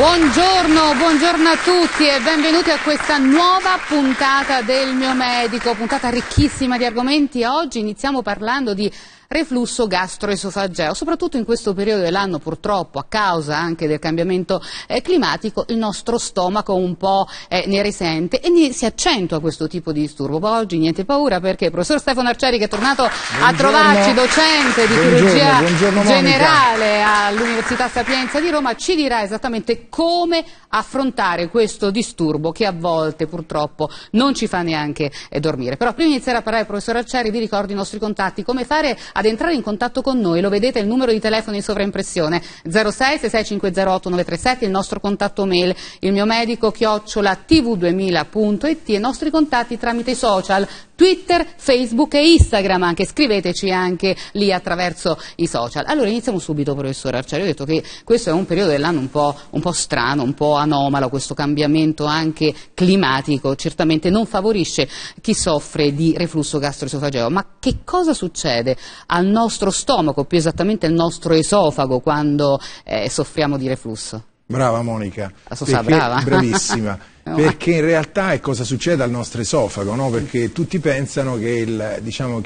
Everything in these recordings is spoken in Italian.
Buongiorno, buongiorno a tutti e benvenuti a questa nuova puntata del mio medico, puntata ricchissima di argomenti. Oggi iniziamo parlando di reflusso gastroesofageo. Soprattutto in questo periodo dell'anno purtroppo a causa anche del cambiamento eh, climatico il nostro stomaco un po' eh, ne risente e ne si accentua questo tipo di disturbo. Ma oggi niente paura perché il professor Stefano Arcieri che è tornato buongiorno. a trovarci, docente di buongiorno, chirurgia buongiorno, generale all'Università Sapienza di Roma, ci dirà esattamente come affrontare questo disturbo che a volte purtroppo non ci fa neanche eh, dormire. Però prima di iniziare a parlare il professor Arcieri vi ricordo i nostri contatti, come fare ad entrare in contatto con noi. Lo vedete il numero di telefono in sovraimpressione 06 66508 937, il nostro contatto mail, il mio medico chiocciola tv2000.it e i nostri contatti tramite i social Twitter, Facebook e Instagram anche, scriveteci anche lì attraverso i social. Allora iniziamo subito professor Arciari, ho detto che questo è un periodo dell'anno un po', un po' strano, un po' anomalo, questo cambiamento anche climatico certamente non favorisce chi soffre di reflusso gastroesofageo, ma che cosa succede al nostro stomaco, più esattamente al nostro esofago quando eh, soffriamo di reflusso? Brava Monica, perché, brava. bravissima, perché in realtà è cosa succede al nostro esofago, no? perché tutti pensano che, diciamo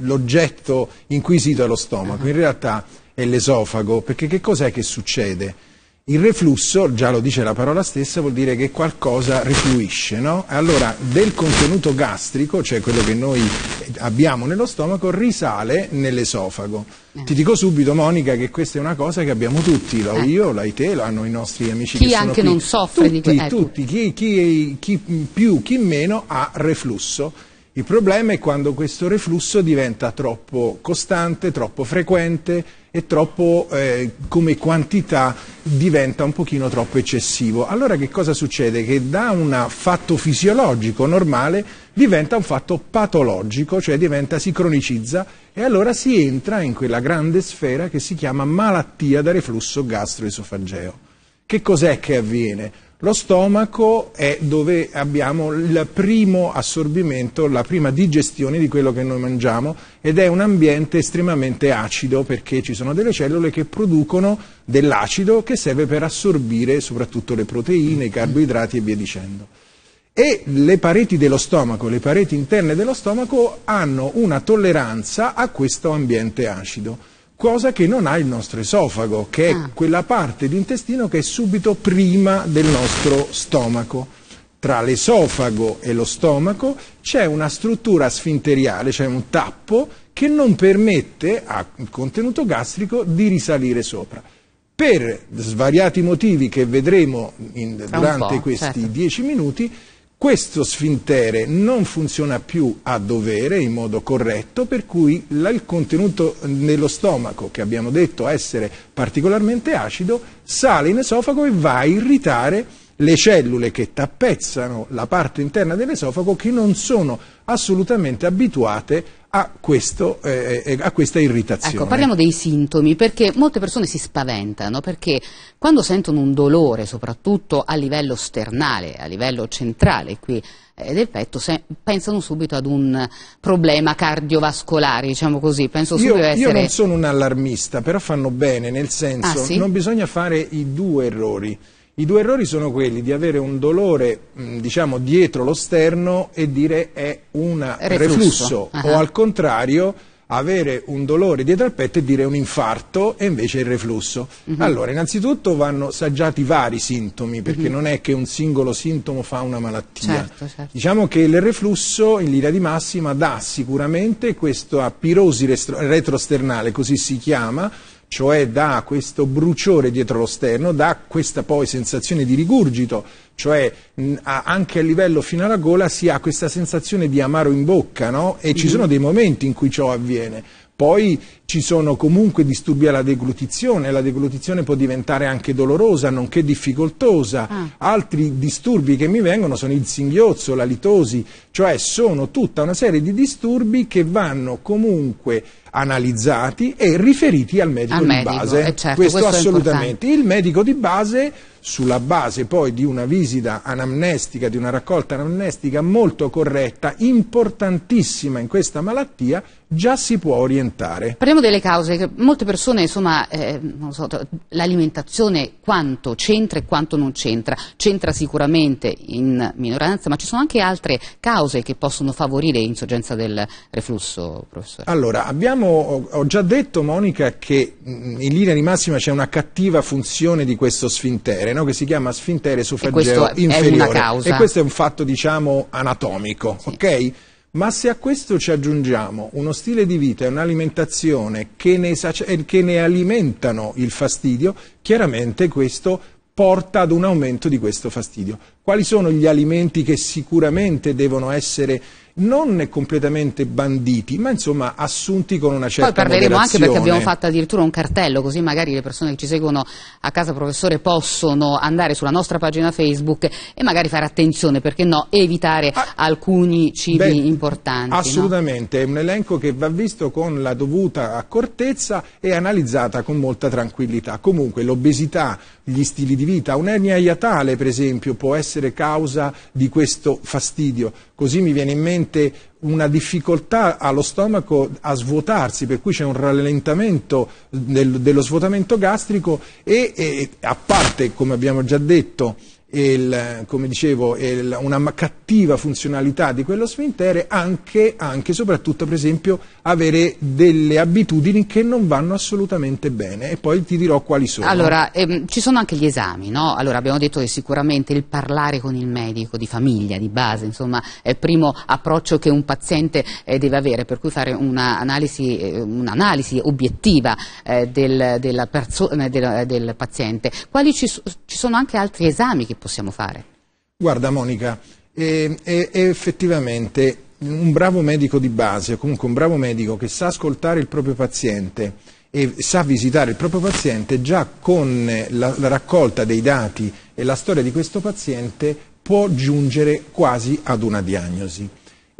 l'oggetto diciamo, inquisito è lo stomaco, in realtà è l'esofago, perché che cos'è che succede? Il reflusso, già lo dice la parola stessa, vuol dire che qualcosa refluisce, no? Allora, del contenuto gastrico, cioè quello che noi abbiamo nello stomaco, risale nell'esofago. Eh. Ti dico subito, Monica, che questa è una cosa che abbiamo tutti, l'ho eh. io, l'hai te, l'hanno i nostri amici chi che sono Chi anche non soffre tutti, di questo. Ecco. Tutti, chi, chi, chi più, chi meno ha reflusso il problema è quando questo reflusso diventa troppo costante, troppo frequente e troppo eh, come quantità diventa un pochino troppo eccessivo. Allora che cosa succede? Che da un fatto fisiologico normale diventa un fatto patologico, cioè diventa, si cronicizza e allora si entra in quella grande sfera che si chiama malattia da reflusso gastroesofageo. Che cos'è che avviene? Lo stomaco è dove abbiamo il primo assorbimento, la prima digestione di quello che noi mangiamo ed è un ambiente estremamente acido perché ci sono delle cellule che producono dell'acido che serve per assorbire soprattutto le proteine, i carboidrati e via dicendo e le pareti dello stomaco, le pareti interne dello stomaco hanno una tolleranza a questo ambiente acido cosa che non ha il nostro esofago, che è ah. quella parte di intestino che è subito prima del nostro stomaco. Tra l'esofago e lo stomaco c'è una struttura sfinteriale, cioè un tappo, che non permette al contenuto gastrico di risalire sopra. Per svariati motivi che vedremo in, durante questi certo. dieci minuti, questo sfintere non funziona più a dovere in modo corretto, per cui il contenuto nello stomaco, che abbiamo detto essere particolarmente acido, sale in esofago e va a irritare le cellule che tappezzano la parte interna dell'esofago che non sono assolutamente abituate a, questo, eh, eh, a, questa irritazione. Ecco, parliamo dei sintomi, perché molte persone si spaventano, perché quando sentono un dolore, soprattutto a livello sternale, a livello centrale qui eh, del petto, se, pensano subito ad un problema cardiovascolare, diciamo così. Penso io, essere... io non sono un allarmista, però fanno bene, nel ah, senso, ah, sì? non bisogna fare i due errori. I due errori sono quelli di avere un dolore, diciamo, dietro lo sterno e dire è un reflusso, reflusso uh -huh. o al contrario avere un dolore dietro al petto e dire un infarto e invece il reflusso. Uh mhm. -huh. Allora, innanzitutto vanno saggiati vari sintomi, perché uh mhm. -huh. non è che un singolo sintomo fa una malattia. Certo, certo. Diciamo che il reflusso, in linea di massima, dà sicuramente questa pirosi retrosternale, così si chiama, cioè dà questo bruciore dietro lo sterno, dà questa poi sensazione di rigurgito, cioè anche a livello fino alla gola si ha questa sensazione di amaro in bocca, no? E ci sono dei momenti in cui ciò avviene. Poi ci sono comunque disturbi alla deglutizione, la deglutizione può diventare anche dolorosa, nonché difficoltosa. Ah. Altri disturbi che mi vengono sono il singhiozzo, la litosi, cioè sono tutta una serie di disturbi che vanno comunque analizzati e riferiti al medico al di base. Eh certo, questo, questo assolutamente. Il medico di base, sulla base poi di una visita anamnestica, di una raccolta anamnestica molto corretta, importantissima in questa malattia, già si può orientare. Parliamo delle cause, molte persone, insomma, eh, so, l'alimentazione quanto c'entra e quanto non c'entra. C'entra sicuramente in minoranza, ma ci sono anche altre cause che possono favorire l'insorgenza del reflusso, professore. Allora, abbiamo abbiamo, ho già detto Monica che mm, in linea di massima c'è una cattiva funzione di questo sfintere, no? che si chiama sfintere suffrageo inferiore. E questo è un fatto diciamo anatomico, sì. ok? Ma se a questo ci aggiungiamo uno stile di vita e un'alimentazione che che ne alimentano il fastidio, chiaramente questo porta ad un aumento di questo fastidio. Quali sono gli alimenti che sicuramente devono essere non completamente banditi, ma insomma assunti con una certa Poi parleremo moderazione. anche perché abbiamo fatto addirittura un cartello, così magari le persone che ci seguono a casa professore possono andare sulla nostra pagina Facebook e magari fare attenzione, perché no, evitare ah, alcuni cibi beh, importanti. Assolutamente, no? è un elenco che va visto con la dovuta accortezza e analizzata con molta tranquillità. Comunque l'obesità, gli stili di vita, un'ernia iatale per esempio può essere causa di questo fastidio così mi viene in mente una difficoltà allo stomaco a svuotarsi, per cui c'è un rallentamento del, dello svuotamento gastrico e, e a parte, come abbiamo già detto, il, come dicevo, il, una cattiva funzionalità di quello sfintere, anche, anche soprattutto per esempio avere delle abitudini che non vanno assolutamente bene e poi ti dirò quali sono. Allora, ehm, ci sono anche gli esami, no? Allora, abbiamo detto che sicuramente il parlare con il medico di famiglia, di base, insomma, è il primo approccio che un paziente eh, deve avere, per cui fare un'analisi, eh, un'analisi obiettiva eh, del, della persona, eh, del, del, paziente. Quali ci, ci sono anche altri esami che possiamo fare? Guarda Monica, è, è, è effettivamente un bravo medico di base, comunque un bravo medico che sa ascoltare il proprio paziente e sa visitare il proprio paziente già con la, la raccolta dei dati e la storia di questo paziente può giungere quasi ad una diagnosi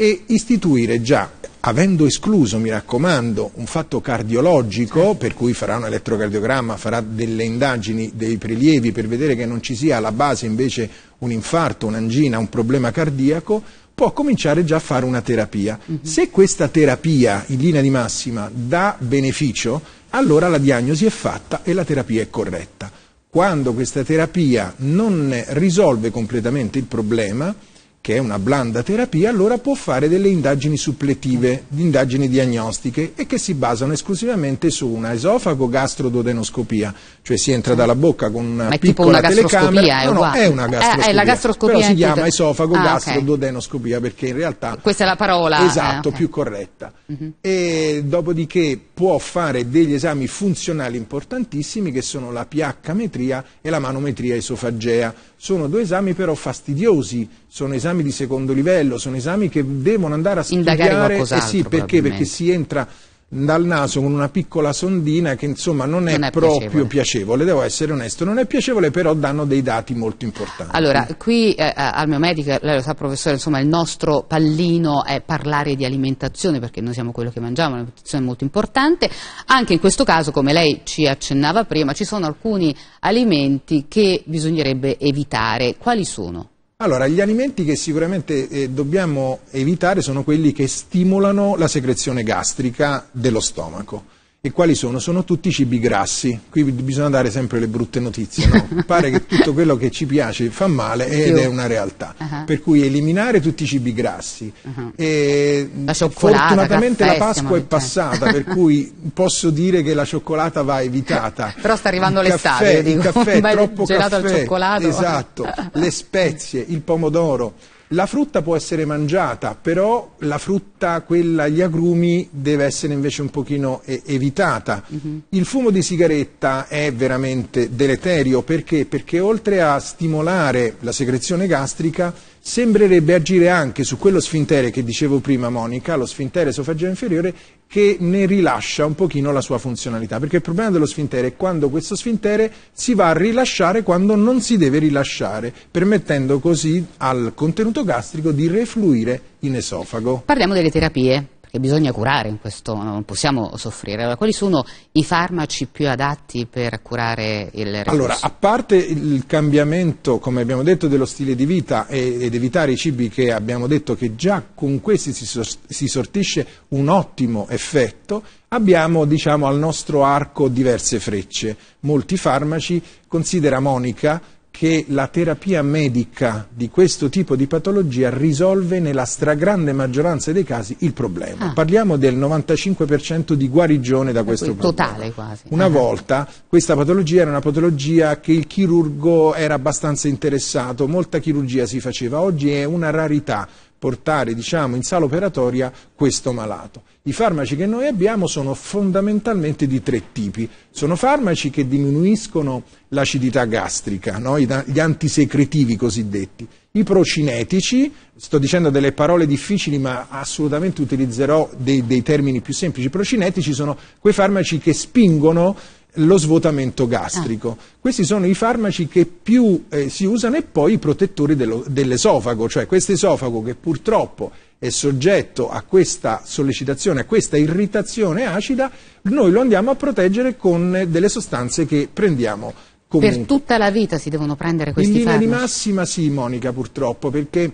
e istituire già avendo escluso, mi raccomando, un fatto cardiologico, per cui farà un elettrocardiogramma, farà delle indagini, dei prelievi per vedere che non ci sia alla base invece un infarto, un'angina, un problema cardiaco, può cominciare già a fare una terapia. Uh mhm. -huh. Se questa terapia, in linea di massima, dà beneficio, allora la diagnosi è fatta e la terapia è corretta. Quando questa terapia non risolve completamente il problema, che è una blanda terapia, allora può fare delle indagini suppletive, indagini diagnostiche e che si basano esclusivamente su una esofago gastrododenoscopia, cioè si entra dalla bocca con una Ma piccola una telecamera, è, no, no, è una gastroscopia, eh, è gastroscopia però si chiama esofago ah, gastrododenoscopia perché in realtà questa è la parola eh, esatto, eh, okay. più corretta. Mm-hmm. E dopodiché può fare degli esami funzionali importantissimi che sono la pH metria e la manometria esofagea. Sono due esami però fastidiosi sono esami di secondo livello, sono esami che devono andare a studiare, eh sì, perché? perché si entra dal naso con una piccola sondina che insomma non è, non è proprio piacevole. piacevole. devo essere onesto, non è piacevole però danno dei dati molto importanti. Allora, qui eh, eh, al mio medico, lei lo sa professore, insomma il nostro pallino è parlare di alimentazione perché noi siamo quello che mangiamo, l'alimentazione è molto importante, anche in questo caso come lei ci accennava prima ci sono alcuni alimenti che bisognerebbe evitare, quali sono? Allora, gli alimenti che sicuramente eh, dobbiamo evitare sono quelli che stimolano la secrezione gastrica dello stomaco. E quali sono? Sono tutti cibi grassi. Qui bisogna dare sempre le brutte notizie. No? Pare che tutto quello che ci piace fa male ed è una realtà. Uh-huh. Per cui eliminare tutti i cibi grassi. Uh-huh. E la fortunatamente caffè, la Pasqua è eh. passata, per cui posso dire che la cioccolata va evitata. Però sta arrivando il l'estate. Caffè, dico, il caffè, troppo gelato caffè, al cioccolato. Esatto, le spezie, il pomodoro. La frutta può essere mangiata, però la frutta, quella, gli agrumi, deve essere invece un pochino evitata. Mm-hmm. Il fumo di sigaretta è veramente deleterio, perché? Perché oltre a stimolare la secrezione gastrica, sembrerebbe agire anche su quello sfintere che dicevo prima Monica, lo sfintere esofageo inferiore, che ne rilascia un pochino la sua funzionalità, perché il problema dello sfintere è quando questo sfintere si va a rilasciare quando non si deve rilasciare, permettendo così al contenuto gastrico di refluire in esofago. Parliamo delle terapie che bisogna curare in questo, non possiamo soffrire. Allora, quali sono i farmaci più adatti per curare il reflusso? Allora, a parte il cambiamento, come abbiamo detto, dello stile di vita ed evitare i cibi che abbiamo detto che già con questi si sortisce un ottimo effetto, abbiamo diciamo, al nostro arco diverse frecce. Molti farmaci, considera Monica che la terapia medica di questo tipo di patologia risolve nella stragrande maggioranza dei casi il problema. Ah. Parliamo del 95% di guarigione da eh, questo Totale, problema. Totale quasi. Una ah. volta questa patologia era una patologia che il chirurgo era abbastanza interessato, molta chirurgia si faceva, oggi è una rarità portare diciamo, in sala operatoria questo malato. I farmaci che noi abbiamo sono fondamentalmente di tre tipi. Sono farmaci che diminuiscono l'acidità gastrica, no? gli antisecretivi cosiddetti. I procinetici, sto dicendo delle parole difficili ma assolutamente utilizzerò dei, dei termini più semplici, i procinetici sono quei farmaci che spingono lo svuotamento gastrico. Ah. Questi sono i farmaci che più eh, si usano e poi i protettori dello, dell'esofago, cioè questo esofago che purtroppo è soggetto a questa sollecitazione, a questa irritazione acida, noi lo andiamo a proteggere con delle sostanze che prendiamo comunque. Per tutta la vita si devono prendere questi farmaci? In linea farmaci. di massima sì, Monica, purtroppo, perché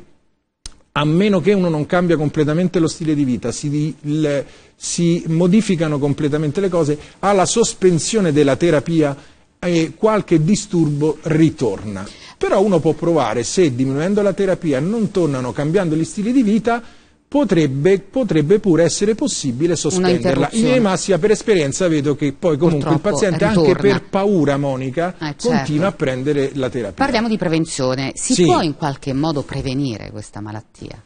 a meno che uno non cambia completamente lo stile di vita, si, il, si modificano completamente le cose, alla sospensione della terapia e qualche disturbo ritorna. Però uno può provare se diminuendo la terapia non tornano cambiando gli stili di vita, Potrebbe, potrebbe, pure essere possibile sospenderla. Io ma sia per esperienza vedo che poi comunque Purtroppo il paziente ritorna. anche per paura Monica eh, certo. continua a prendere la terapia. Parliamo di prevenzione, si sì. può in qualche modo prevenire questa malattia?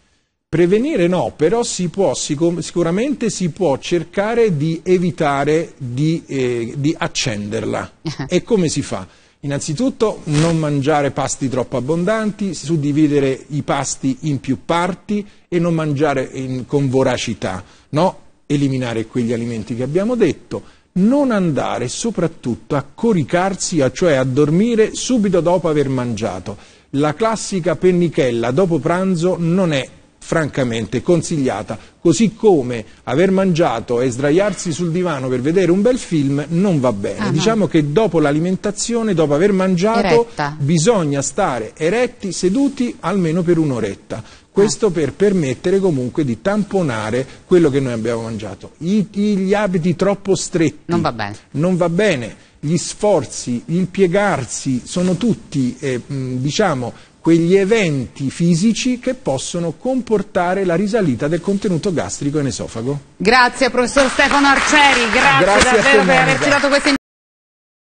Prevenire no, però si può, sicuramente si può cercare di evitare di, eh, di accenderla. e come si fa? Innanzitutto non mangiare pasti troppo abbondanti, suddividere i pasti in più parti e non mangiare in, con voracità, no? eliminare quegli alimenti che abbiamo detto, non andare soprattutto a coricarsi, cioè a dormire subito dopo aver mangiato. La classica pennichella dopo pranzo non è francamente consigliata, così come aver mangiato e sdraiarsi sul divano per vedere un bel film non va bene. Ah, no. Diciamo che dopo l'alimentazione, dopo aver mangiato, Eretta. bisogna stare eretti, seduti almeno per un'oretta. Questo ah. per permettere comunque di tamponare quello che noi abbiamo mangiato. I, gli abiti troppo stretti Non va bene. Non va bene gli sforzi, il piegarsi, sono tutti eh, diciamo, quegli eventi fisici che possono comportare la risalita del contenuto gastrico in esofago. Grazie professor Stefano Arcieri, grazie, grazie davvero per averci dato questa